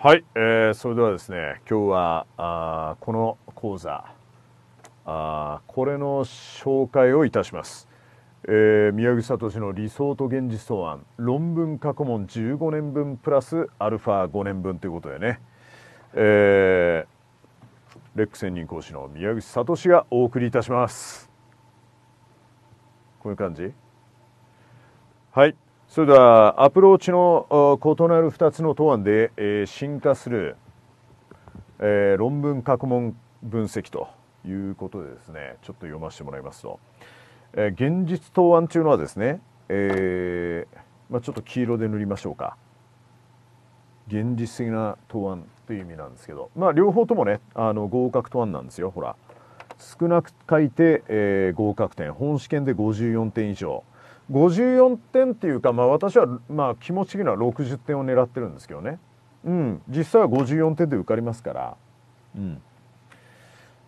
はい、えー、それではですね、今日はあこの講座あ、これの紹介をいたします。えー、宮口聡の理想と現実草案、論文過去問15年分プラスアルファ5年分ということでね、えー、レック専任講師の宮口聡がお送りいたします。こういう感じはい。それではアプローチの異なる2つの答案で、えー、進化する、えー、論文過去問分析ということでですねちょっと読ませてもらいますと、えー、現実答案というのはですね、えーまあ、ちょっと黄色で塗りましょうか現実的な答案という意味なんですけど、まあ、両方ともねあの合格答案なんですよほら少なく書いて、えー、合格点本試験で54点以上54点っていうか、まあ、私は、まあ、気持ち的には60点を狙ってるんですけどね、うん、実際は54点で受かりますから、うん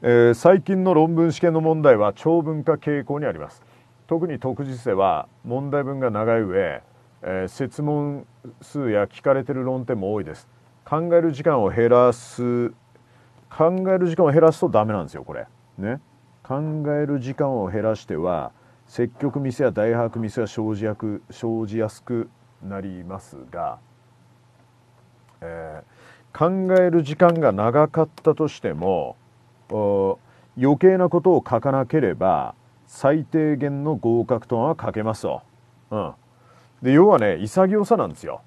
えー、最近の論文試験の問題は長文化傾向にあります特に特次世は問題文が長い上、えー、設問数や聞かれてる論点も多いです考える時間を減らす考える時間を減らすとダメなんですよこれね考える時間を減らしては積極ミスや大白ミスは生じや生じやすくなりますが、えー、考える時間が長かったとしても余計なことを書かなければ最低限の合格とは書けますよ。うん、で要はね潔さなんですよ、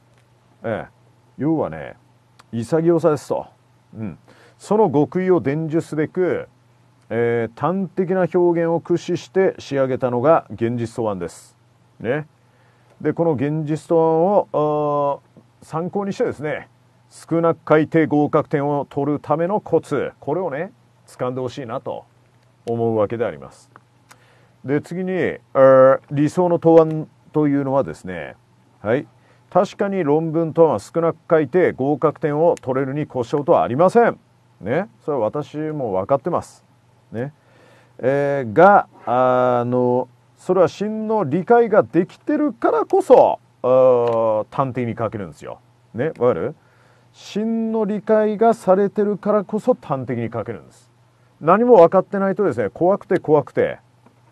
え要はね潔さですと、うん、その極意を伝授すべくえー、端的な表現を駆使して仕上げたのが現実素案です。ね、でこの現実素案を参考にしてですね少なく書いて合格点を取るためのコツこれをね掴んでほしいなと思うわけであります。で次に、えー、理想の答案というのはですね、はい、確かに論文とは少なく書いて合格点を取れるに故障とはありません。ね、それは私も分かってます。ねえー、があのそれは真の理解ができてるからこそ探偵に書けるんですよ。ねわかる真の理解がされてるからこそ端的に書けるんです。何も分かってないとですね怖くて怖くて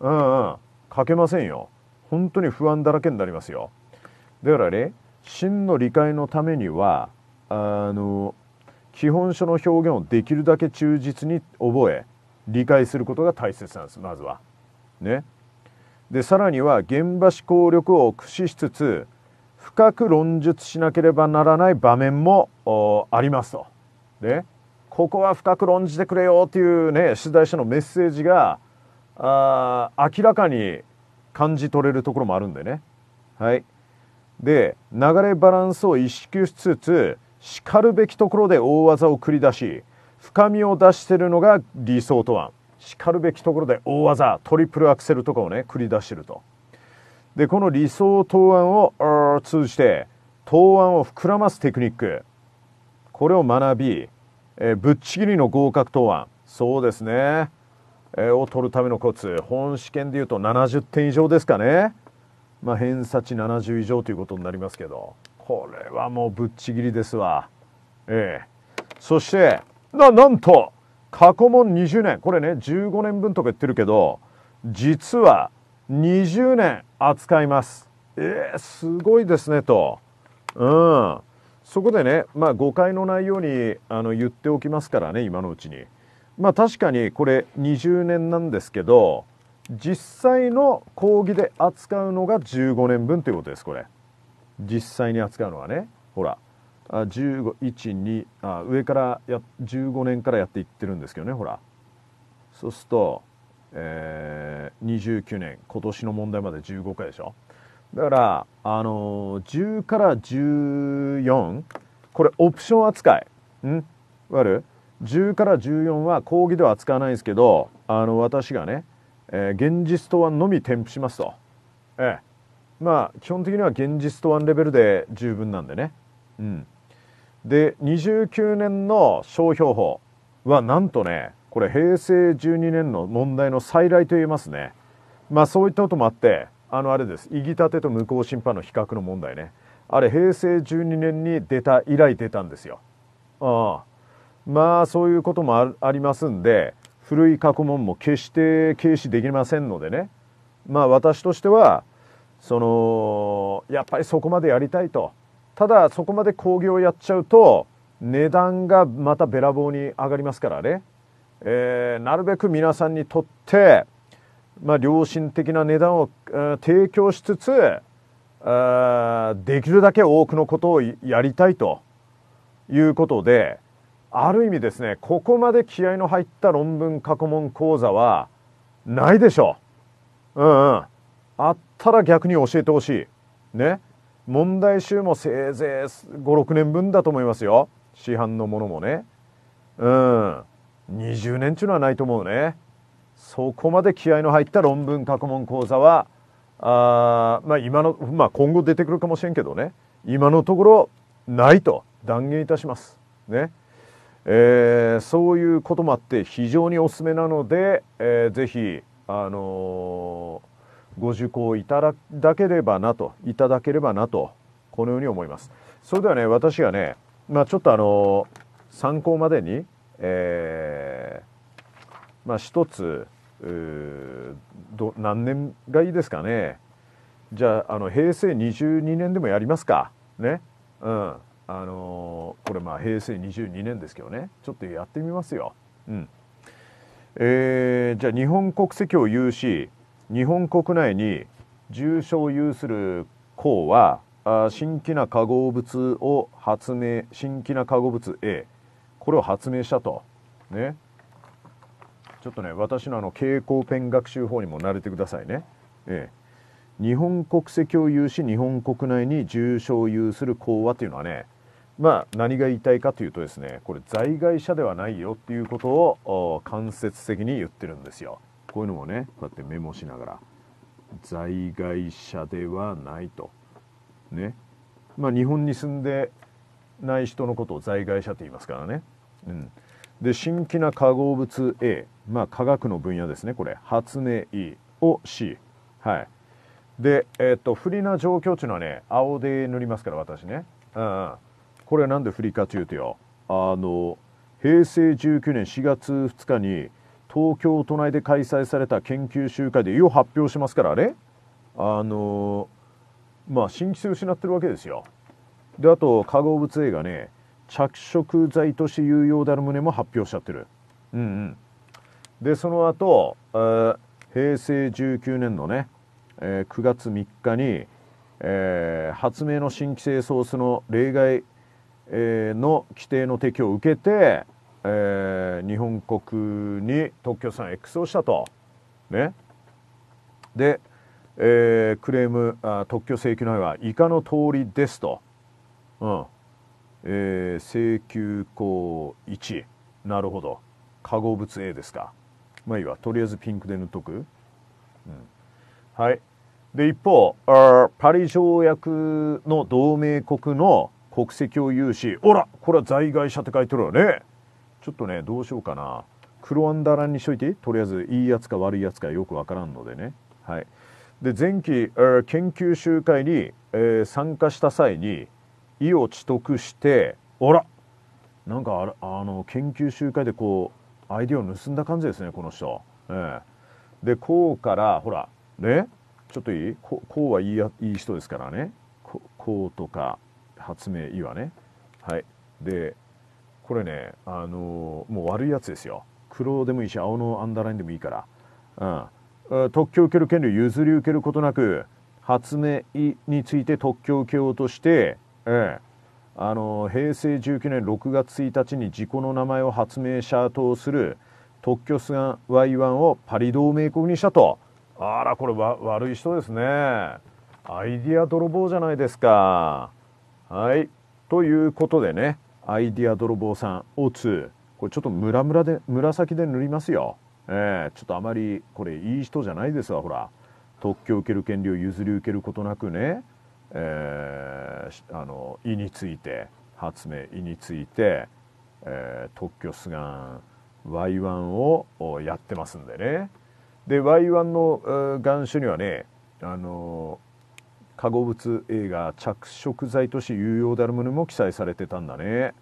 うんうん書けませんよ本当に不安だらけになりますよだからね真の理解のためにはあの基本書の表現をできるだけ忠実に覚え理解することが大切なんですまずは。ね、でさらには現場思考力を駆使しつつ深く論述しなければならない場面もありますと。でここは深く論じてくれよというね取材者のメッセージがあ明らかに感じ取れるところもあるんでね。はい、で流れバランスを意識しつつしかるべきところで大技を繰り出し深みを出しているのが理想とはしかるべきところで大技トリプルアクセルとかをね繰り出してるとでこの理想答案を通じて答案を膨らますテクニックこれを学び、えぶっちぎりの合格答案そうですね、えを取るためのコツ本試験でいうと70点以上ですかね、まあ、偏差値70以上ということになりますけどこれはもうぶっちぎりですわええそしてななんと過去問20年これね15年分とか言ってるけど実は20年扱いますえー、すごいですねとうんそこでね、まあ、誤解のないようにあの言っておきますからね今のうちにまあ確かにこれ20年なんですけど実際の講義で扱うのが15年分ということですこれ実際に扱うのはねほら1512あ上からや15年からやっていってるんですけどねほらそうすると、えー、29年今年の問題まで15回でしょだからあのー、10から14これオプション扱いんわる10から14は講義では扱わないんですけどあの私がね、えー、現実答案のみ添付しますと、ええ、まあ基本的には現実と案レベルで十分なんでねうんで29年の商標法はなんとねこれ平成12年の問題の再来と言えますねまあそういったこともあってあのあれですいぎたてと無効審判の比較の問題ねあれ平成12年に出た以来出たんですよああまあそういうこともありますんで古い過去問も決して軽視できませんのでねまあ私としてはそのやっぱりそこまでやりたいとただそこまで興行をやっちゃうと値段がまたべらぼうに上がりますからね、えー、なるべく皆さんにとって、まあ、良心的な値段を、えー、提供しつつあできるだけ多くのことをやりたいということである意味ですねここまで気合の入った論文過去問講座はないでしょう。うん、うん、あったら逆に教えてほしい。ね。問題集もせいぜい56年分だと思いますよ市販のものもねうん20年っうのはないと思うねそこまで気合の入った論文過去問講座はあまあ今の、まあ、今後出てくるかもしれんけどね今のところないと断言いたします。ねえー、そういうこともあって非常におすすめなので、えー、ぜひ、あのーご受講いただければなと、いただければなと、このように思います。それではね、私がね、まあ、ちょっとあの、参考までに、えー、まあ、一つ、ど何年がいいですかね。じゃあ、あの、平成22年でもやりますか。ね。うん。あのー、これまあ平成22年ですけどねちょっとやってみますよ。うんえー、じゃあ日本国籍を有し日本国内に重症を有する項は新規な化合物を発明新規な化合物 A これを発明したとねちょっとね私のあの蛍光ペン学習法にも慣れてくださいね、ええ、日本国籍を有し日本国内に重症を有する講和というのはねまあ何が言いたいかというとですねこれ在外者ではないよっていうことを間接的に言ってるんですよ。こういうのもねこうやってメモしながら在外者ではないとねまあ日本に住んでない人のことを在外者と言いますからね、うん、で新規な化合物 A まあ化学の分野ですねこれ発明 E を C はいで、えー、っと不利な状況っていうのはね青で塗りますから私ね、うん、これなんで不利かというとよあの平成19年4月2日に東京都内で開催された研究集会でよう発表しますからねあのまあ新規性失ってるわけですよ。であと化合物 A がね着色剤として有用である旨も発表しちゃってる。うんうん、でその後、えー、平成19年のね、えー、9月3日に、えー、発明の新規性ソースの例外、えー、の規定の適用を受けてえー、日本国に特許産 X をしたと。ね。で、えー、クレームあ特許請求の合は以下の通りですと。うん。えー、請求項1。なるほど。化合物 A ですか。まあいいわ。とりあえずピンクで塗っとく。うん。はい。で、一方、パリ条約の同盟国の国籍を有し、ほらこれは在外者って書いてるよね。ちょっとねどうしようかな黒アンダーランにしといてとりあえずいいやつか悪いやつかよくわからんのでねはいで前期、えー、研究集会に、えー、参加した際に意を知得してあらなんかあの研究集会でこうアイデアを盗んだ感じですねこの人、えー、でこうからほらねちょっといいこうはいいやいい人ですからねこうとか発明いいわねはいでこれね、あのもう悪いやつですよ黒でもいいし青のアンダーラインでもいいから、うん、特許を受ける権利を譲り受けることなく発明について特許を受けようとして、ええ、あの平成19年6月1日に自己の名前を発明者とする特許スガン Y1 をパリ同盟国にしたとあらこれわ悪い人ですねアイディア泥棒じゃないですかはいということでねアイディア泥棒さん O2 これちょっとムラムラで紫で塗りますよえー、ちょっとあまりこれいい人じゃないですわほら特許受ける権利を譲り受けることなくね、えー、あの意について発明胃について、えー、特許出願 Y1 をやってますんでねで Y1 の、え願書にはねあのー化合物映画着色剤として有用であるものも記載されてたんだね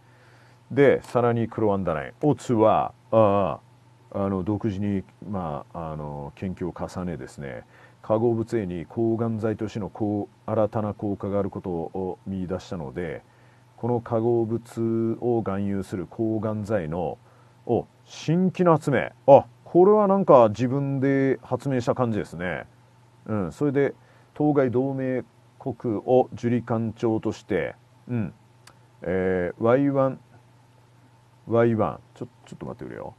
でさらにクロアンダナインオツはああの独自に、まあ、あの研究を重ねですね化合物 A に抗がん剤としての新たな効果があることを見出したのでこの化合物を含有する抗がん剤のお新規の発明あこれはなんか自分で発明した感じですね。うん、それで当該同盟国を受理官庁として、うん、えー、Y1、Y1、ちょ、ちょっと待ってくれよ。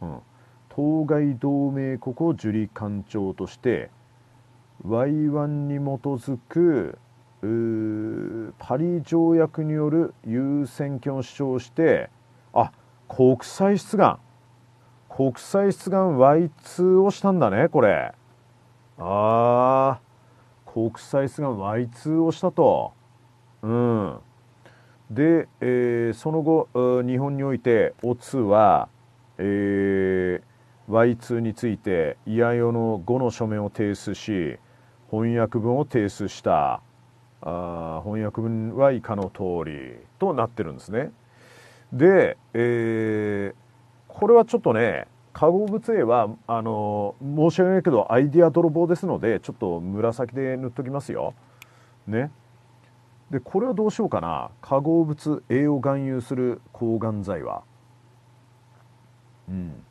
うん。当該同盟国を受理官庁として、Y1 に基づく、パリ条約による優先権を主張してあ国際出願国際出願 Y2 をしたんだねこれああ、国際スが Y2 をしたと。うん。で、えー、その後、日本において、オツは、えー、Y2 について、イヤヨの5の書面を提出し、翻訳文を提出した。あ翻訳文は以下の通りとなってるんですね。で、えー、これはちょっとね化合物 A はあの申し訳ないけどアイディア泥棒ですのでちょっと紫で塗っときますよ。ね。でこれはどうしようかな化合物 A を含有する抗がん剤は。うん。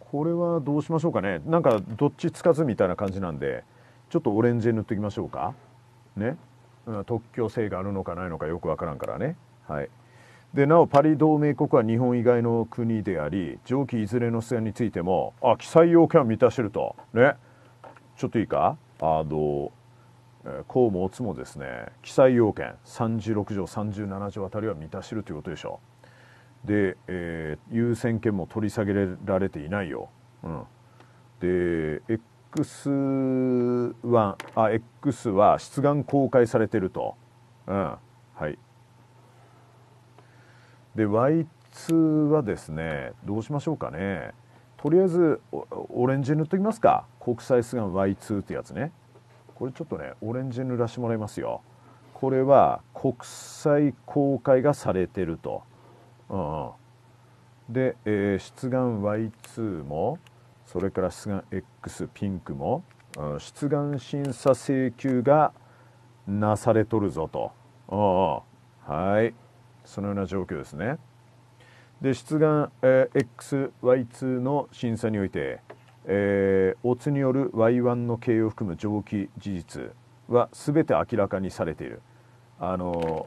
これはどうしましょうかねなんかどっちつかずみたいな感じなんでちょっとオレンジで塗っておきましょうか。ね。特許性があるのかないのかよくわからんからね。はい。でなおパリ同盟国は日本以外の国であり上記いずれの線についてもあ記載要件を満たしてるとねちょっといいかあのうもつもですね記載要件36条37条あたりは満たしてるということでしょうで、えー、優先権も取り下げられていないよ、うん、で X1 あ X は出願公開されてると、うん、はいで Y2 はですねどうしましょうかねとりあえずオレンジ塗っときますか国際スガン Y2 ってやつねこれちょっとねオレンジ塗らしてもらいますよこれは国際公開がされてると、うんうん、で、えー、出願 Y2 もそれから出願 X ピンクも、うん、出願審査請求がなされとるぞと、うんうん、はいそのような状況ですね。で出願、えー、XY2 の審査において、えー、オツによる Y1 の経営を含む上記事実は全て明らかにされている。あの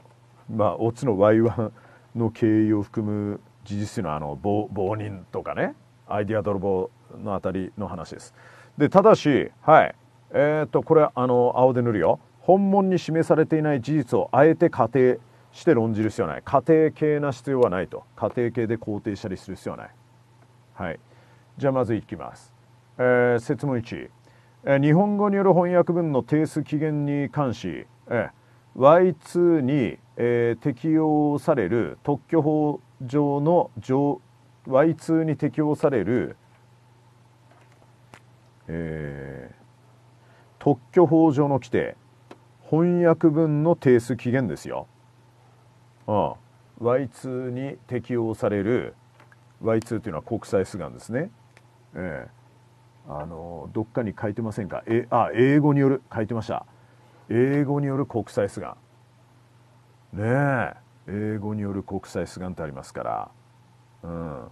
まあ、オツの Y1 の経営を含む事実というのはあの棒暴人とかねアイディア泥棒のあたりの話です。でただし、はいえーと、とこれあの青で塗るよ本文に示されていない事実をあえて仮定して論じる必要はない家庭系な必要はないと家庭系で肯定したりする必要はない、はい、じゃあまずいきます、えー、説問1、えー、日本語による翻訳文の定数期限に関し、えー、Y2 に、えー、適用される特許法上の上 Y2 に適用される、えー、特許法上の規定翻訳文の定数期限ですよああ Y2 に適用される Y2 というのは国際出願ですね、ええ、あのどっかに書いてませんかえあ英語による書いてました英語による国際出願ねえ英語による国際出願ってありますから、うん、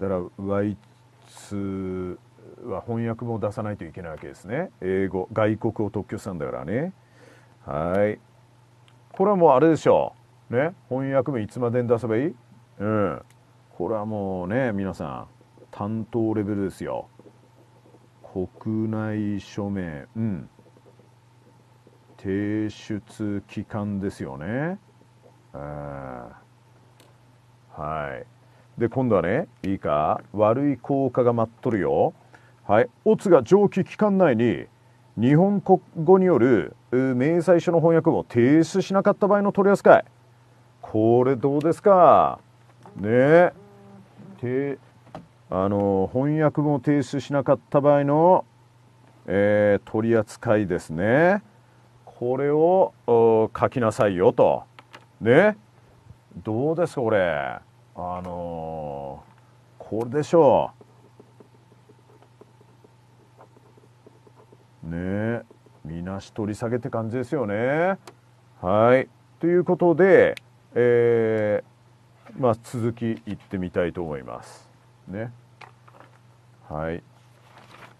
だから Y2 は翻訳も出さないといけないわけですね英語外国を特許したんだからねはいこれはもうあれでしょうね、翻訳名いつまでに出せばいい、うん、これはもうね皆さん担当レベルですよ。国内署名、うん、提出期間ですよね。はい、で今度はねいいか悪い効果が待っとるよ。はい、オツが上記期間内に日本国語による明細書の翻訳を提出しなかった場合の取り扱いこれどうですかねえあの翻訳も提出しなかった場合の、えー、取り扱いですねこれを書きなさいよとねどうですかこれあのー、これでしょうねみなし取り下げって感じですよねはいということでえー、まあ、続きいってみたいと思います。ね。はい。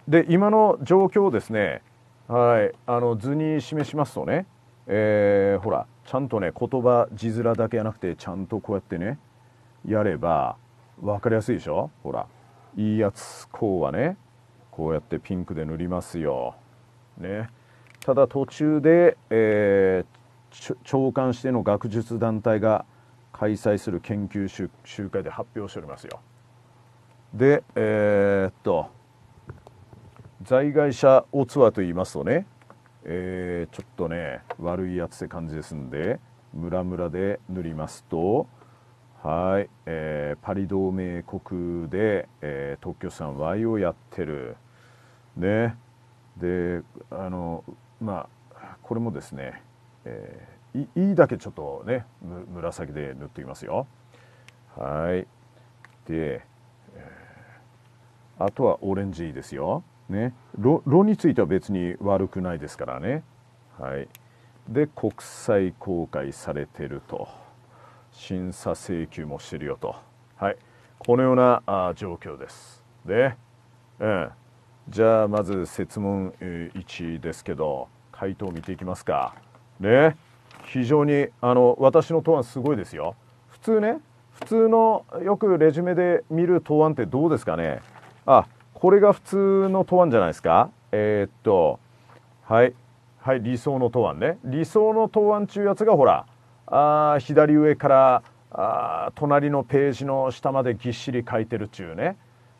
で今の状況をですね、はい、あの図に示しますとね、えー、ほらちゃんとね言葉字面だけじゃなくてちゃんとこうやってねやれば分かりやすいでしょほらいいやつこうはねこうやってピンクで塗りますよ。ね、ただ途中で、えー長官しての学術団体が開催する研究集集会で発表しておりますよ。でえー、っと在外者おツアーと言いますとね、えー、ちょっとね悪いやつって感じですんでムラムラで塗りますとはい、えー、パリ同盟国で、えー、特許産 Y をやってるねであのまあこれもですねえー、いだけちょっとね紫で塗っていきますよはいで、えー、あとはオレンジですよね炉については別に悪くないですからねはいで国際公開されてると審査請求もしてるよとはいこのようなあ状況ですで、うん、じゃあまず設問1ですけど回答を見ていきますかね非常にあの私の答案すごいですよ普通ね普通のよくレジュメで見る答案ってどうですかねあこれが普通の答案じゃないですかえー、っとはいはい理想の答案ね理想の答案中やつがほらあ左上からあ隣のページの下までぎっしり書いてるっちゅうね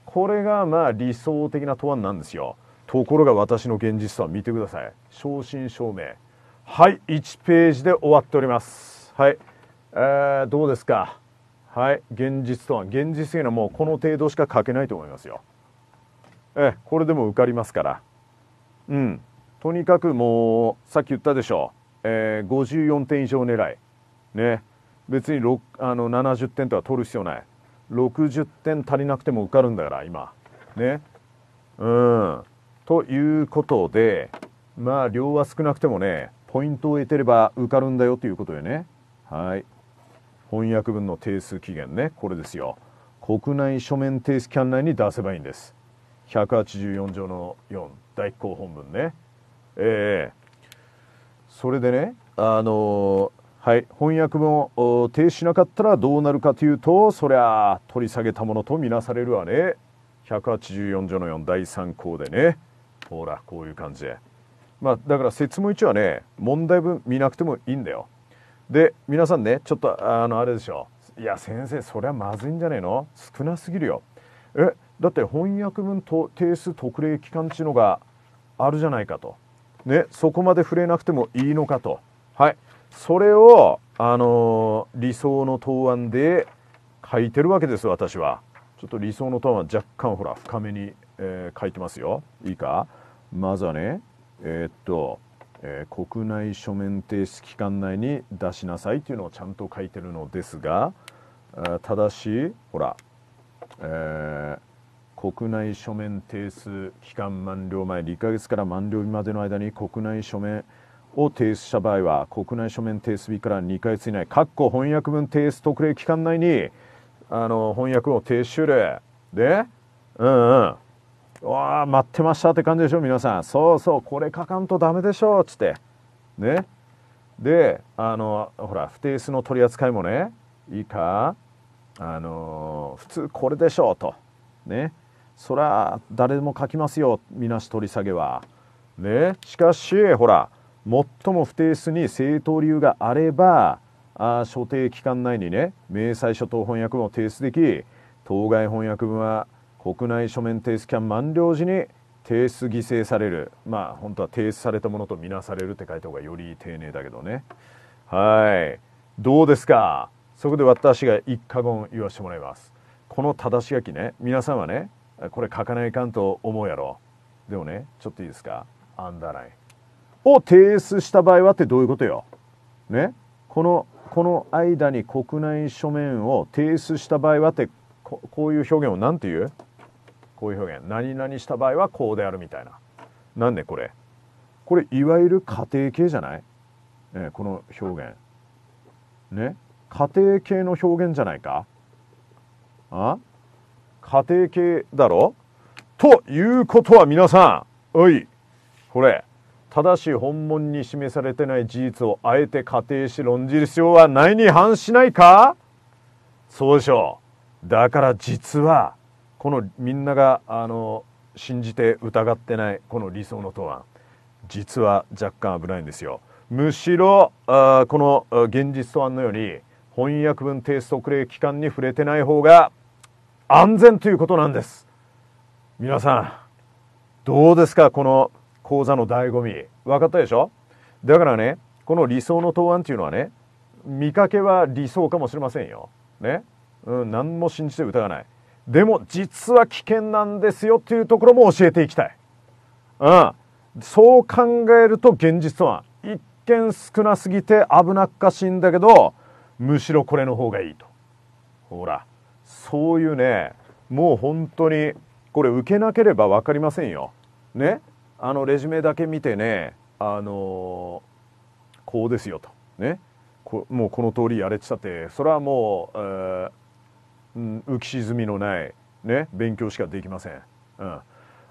これがまあ理想的な答案なんですよところが私の現実さ見てください正真正銘はい1ページで終わっておりますはい、えー、どうですかはい現実とは現実というのはもうこの程度しか書けないと思いますよえこれでも受かりますからうんとにかくもうさっき言ったでしょう、えー、54点以上狙いね別にあの70点とは取る必要ない60点足りなくても受かるんだから今ねうんということでまあ量は少なくてもねポイントを得てれば受かるんだよということでねはい翻訳文の定数期限ねこれですよ国内書面定数キャン内に出せばいいんです184条の4第1項本文ねええー、それでねあのー、はい翻訳文を停止しなかったらどうなるかというとそりゃ取り下げたものとみなされるわね184条の4第3項でねほらこういう感じでまあ、だから説問1はね問題文見なくてもいいんだよ。で皆さんねちょっとあのあれでしょいや先生それはまずいんじゃねえの少なすぎるよ。えだって翻訳文と定数特例期間中のがあるじゃないかと。ねそこまで触れなくてもいいのかと。はいそれをあのー、理想の答案で書いてるわけです私は。ちょっと理想の答案は若干ほら深めに、えー、書いてますよ。いいかまずはねえー、っと、えー、国内書面提出期間内に出しなさいというのをちゃんと書いてるのですが、ただし、ほら、えー、国内書面提出期間満了前2ヶ月から満了日までの間に国内書面を提出した場合は国内書面提出日から2ヶ月以内括弧翻訳文提出特例期間内にあの翻訳を提出で、うんうん、わあ待ってましたって感じでしょ皆さんそうそうこれ書かんとダメでしょっつってねであのほら不定数の取り扱いもねいいかあの普通これでしょとねそら誰でも書きますよみなし取り下げはねしかしほら最も不定数に正当理由があればあ所定期間内にね明細書等翻訳文を提出でき当該翻訳文は国内書面提出キャン満了時に提出犠牲されるまあ本当は提出されたものとみなされるって書いた方がより丁寧だけどねはいどうですかそこで私が一過言言わしてもらいますこの正し書きね皆さんはねこれ書かないかんと思うやろでもねちょっといいですかアンダーラインを提出した場合はってどういうことよねこのこの間に国内書面を提出した場合はってここういう表現を何て言うこういう表現何々した場合はこうであるみたいななんでこれこれいわゆる家庭系じゃない、えこの表現ね家庭系の表現じゃないかあ家庭系だろということは皆さんおいこれ正しい本文に示されてない事実をあえて仮定し論じる必要はないに反しないかそうでしょうだから実はこのみんながあの信じて疑ってないこの理想の答案実は若干危ないんですよむしろあこの現実答案のように翻訳文提出特例期間機関に触れてない方が安全ということなんです皆さんどうですかこの講座の醍醐味分かったでしょだからねこの理想の答案っていうのはね見かけは理想かもしれませんよ、ねうん、何も信じて疑わないでも実は危険なんですよというところも教えていきたい、うん、そう考えると現実は一見少なすぎて危なっかしいんだけどむしろこれの方がいいとほらそういうねもう本当にこれ受けなければ分かりませんよねあのレジュメだけ見てねあのこうですよとねこもうこの通りやれてたってそれはもう、えー浮き沈みのない、ね、勉強しかできません。うん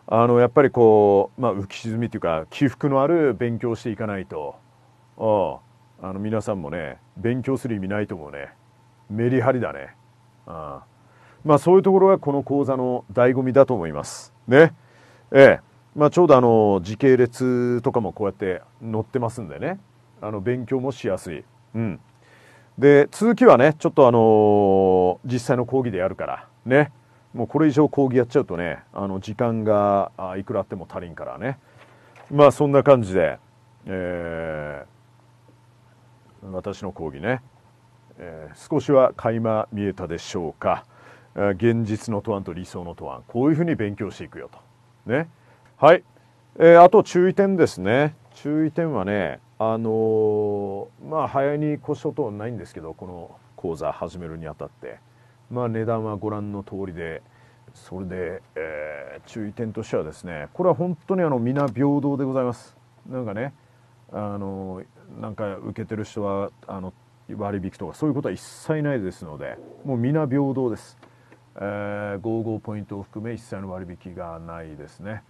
あのやっぱりこう、まあ、浮き沈みというか起伏のある勉強していかないとあの皆さんもね勉強する意味ないと思うねメリハリだねんまあそういうところがこの講座の醍醐味だと思いますねええまあちょうどあの時系列とかもこうやって載ってますんでねあの勉強もしやすいうんで続きはねちょっとあのー、実際の講義でやるからねもうこれ以上講義やっちゃうとねあの時間がいくらあっても足りんからねまあそんな感じで、えー、私の講義ね、えー、少しは垣間見えたでしょうか現実の答案と理想の答案こういうふうに勉強していくよとねはい、えー、あと注意点ですね注意点はねあのまあ早に越し等ことはないんですけどこの講座始めるにあたって、まあ、値段はご覧の通りでそれで、えー、注意点としてはですねこれは本当にあの皆平等でございますなんかねあのなんか受けてる人はあの割引とかそういうことは一切ないですのでもう皆平等です、えー、55ポイントを含め一切の割引がないですね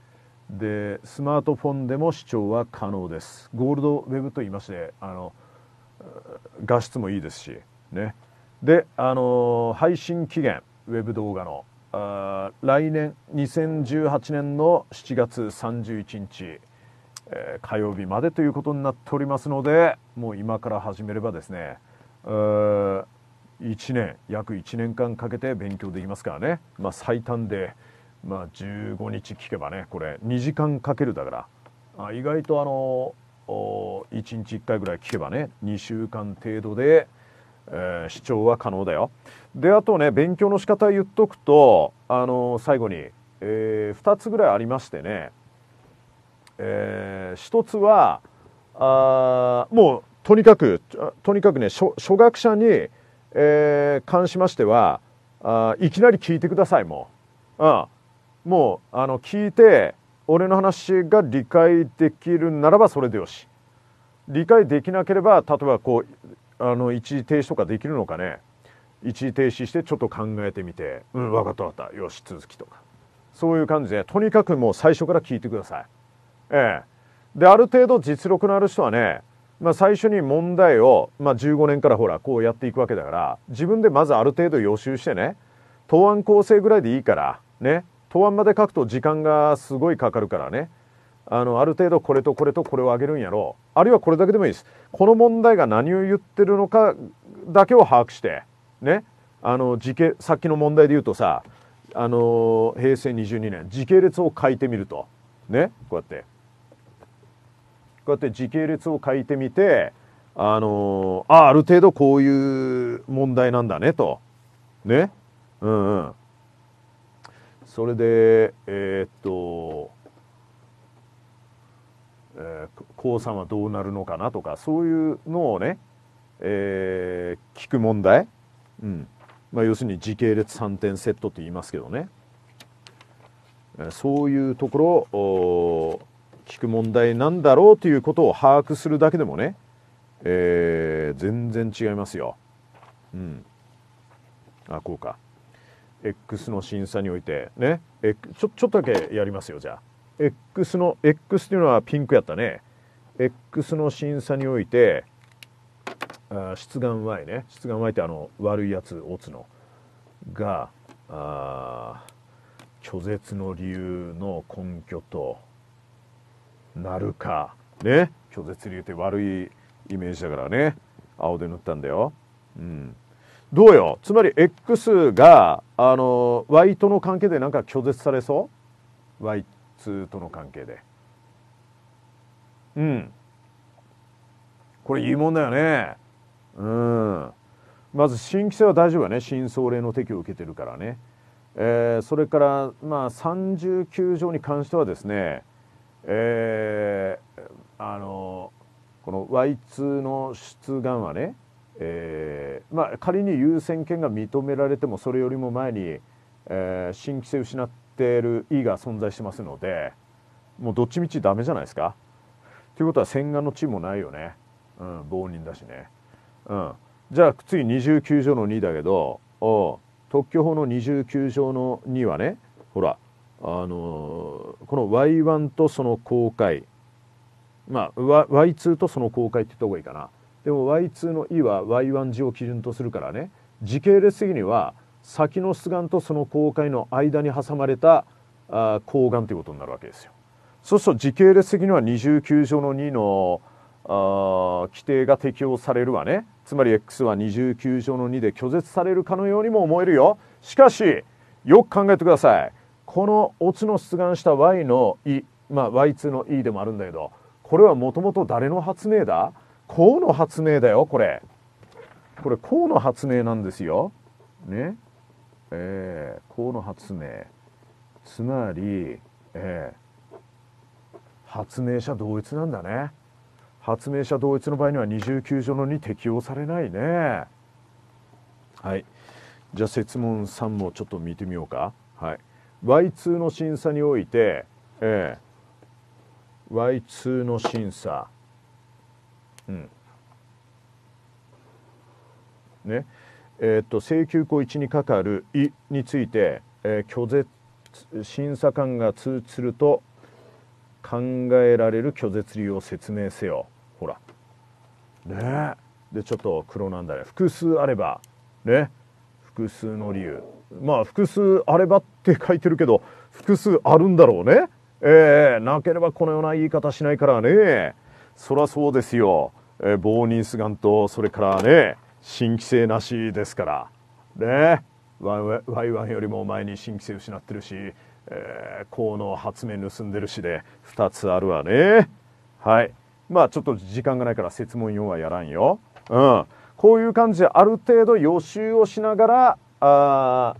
でスマートフォンでも視聴は可能ですゴールドウェブといいましてあの画質もいいですしねであの配信期限ウェブ動画のあ来年2018年の7月31日、えー、火曜日までということになっておりますのでもう今から始めればですね1年約1年間かけて勉強できますからね、まあ、最短でまあ、15日聞けばねこれ2時間かけるだからあ意外とあの1日1回ぐらい聞けばね2週間程度で、えー、視聴は可能だよ。であとね勉強の仕方言っとくと、あの最後に、えー、2つぐらいありましてね、えー、1つはあもうとにかくとにかくね初学者に、えー、関しましてはあいきなり聞いてくださいもう。うんもうあの聞いて俺の話が理解できるならばそれでよし理解できなければ例えばこうあの一時停止とかできるのかね一時停止してちょっと考えてみて「うん分かった分かったよし続き」とかそういう感じでとにかくもう最初から聞いてください。ええ、である程度実力のある人はね、まあ、最初に問題を、まあ、15年からほらこうやっていくわけだから自分でまずある程度予習してね答案構成ぐらいでいいからね答案まで書くと時間がすごいかかるからねあのある程度これとこれとこれをあげるんやろうあるいはこれだけでもいいですこの問題が何を言ってるのかだけを把握してねあの時系さっきの問題で言うとさあの平成22年時系列を書いてみるとねこうやってこうやって時系列を書いてみてあのあある程度こういう問題なんだねとねうんうんそれでえー、っと、えー、高さんはどうなるのかなとかそういうのをね、えー、聞く問題、うんまあ、要するに時系列3点セットって言いますけどね、えそういうところを聞く問題なんだろうということを把握するだけでもね、えー、全然違いますよ。うん、あこうか。X の審査においてねちょちょっとだけやりますよじゃあ X の X っていうのはピンクやったね X の審査においてあ出願 Y ね出願 Y ってあの悪いやつオツのがあ拒絶の理由の根拠となるかね拒絶理由って悪いイメージだからね青で塗ったんだようんどうよつまり X があの Y との関係でなんか拒絶されそう ?Y2 との関係で。うん。これいいもんだよね。うん。まず新規性は大丈夫だね。新総令の適を受けてるからね。えー、それから、まあ、39条に関してはですね、えー、あのこの Y2 の出願はねえー、まあ、仮に優先権が認められてもそれよりも前に、えー、新規性失っている意が存在してますのでもうどっちみちダメじゃないですか。ということは千賀の地もないよね、うん、暴人だしね。うん、じゃあ次29条の2だけどお特許法の29条の2はねほらあのー、この Y1 とその公開まあ Y2 とその公開って言った方がいいかな。でも Y2 の E は Y1 字を基準とするからね時系列的には先の出願とその公開の間に挟まれたあ抗がんということになるわけですよ。そうすると時系列的には29条の2のあ規定が適用されるわねつまり X は29条の2で拒絶されるかのようにも思えるよしかしよく考えてくださいこのオツの出願した Y の E、まあ、Y2 の E でもあるんだけどこれはもともと誰の発明だこうの発明だよこれこれこうの発明なんですよねえー、こうの発明つまり、えー、発明者同一なんだね発明者同一の場合には29条のに適用されないねはいじゃあ設問3もちょっと見てみようかはい Y2 の審査において、えー、Y2 の審査うん、ねえー、っと請求項1にかかる「い」について、えー、拒絶審査官が通知すると考えられる拒絶理由を説明せよほらねでちょっと黒なんだね複数あればね複数の理由まあ複数あればって書いてるけど複数あるんだろうねええー、なければこのような言い方しないからねそりゃそうですよ、えー、ボーニンスガンとそれからね新規性なしですからねワイワイワンよりも前に新規性失ってるし、えー、河野発明盗んでるしで2つあるわねはいまあちょっと時間がないから設問4はやらんようんこういう感じである程度予習をしながらあ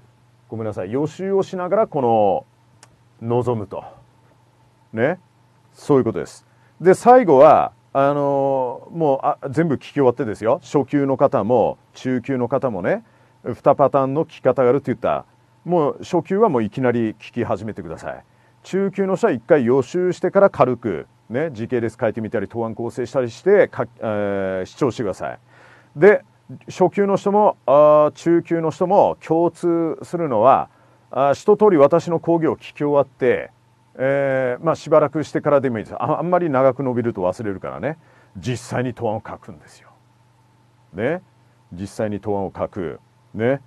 ごめんなさい予習をしながらこの望むとねそういうことですで、最後は、あのー、もうあ全部聞き終わってですよ。初級の方も、中級の方もね、2パターンの聞き方があるって言った。もう初級はもういきなり聞き始めてください。中級の人は1回予習してから軽く、ね、時系列変えてみたり、答案構成したりしてか、えー、視聴してください。で、初級の人もあ中級の人も共通するのはあ一通り私の講義を聞き終わってえー、まあ、しばらくしてからでもいいですあんまり長く伸びると忘れるからね実際に答案を書くんですよ。ね実際に答案を書く。ね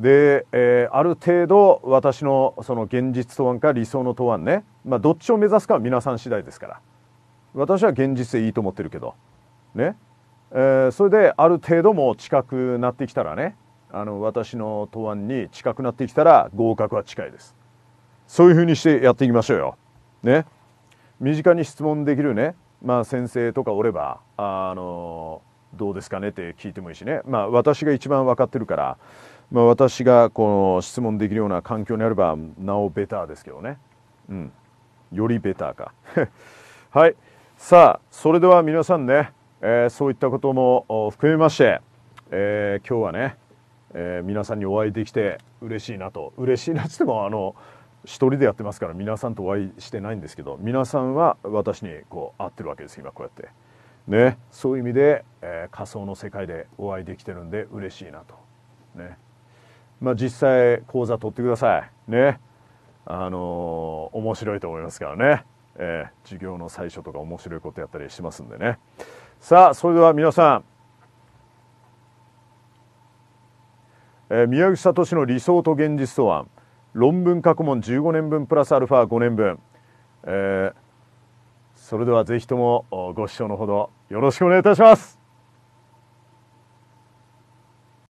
で、えー、ある程度私のその現実答案か理想の答案ね、まあ、どっちを目指すかは皆さん次第ですから私は現実でいいと思ってるけどね、えー、それである程度も近くなってきたらねあの私の答案に近くなってきたら合格は近いです。そういうふうにしてやっていきましょうよ。ね、身近に質問できるね、まあ、先生とかおればあのどうですかねって聞いてもいいしね、まあ、私が一番分かってるから、まあ、私がこの質問できるような環境にあればなおベターですけどね、うん、よりベターか はいさあそれでは皆さんね、えー、そういったことも含めまして、えー、今日はね、えー、皆さんにお会いできて嬉しいなと嬉しいなっつってもあの一人でやってますから皆さんとお会いしてないんですけど皆さんは私にこう会ってるわけです今こうやってねそういう意味で、えー、仮想の世界でお会いできてるんで嬉しいなとねまあ実際講座取ってくださいねあのー、面白いと思いますからね、えー、授業の最初とか面白いことやったりしますんでねさあそれでは皆さんえー、宮口聡の理想と現実とは論文過去問15年分プラスアルファ5年分、えー、それではぜひともご視聴のほどよろしくお願いいたします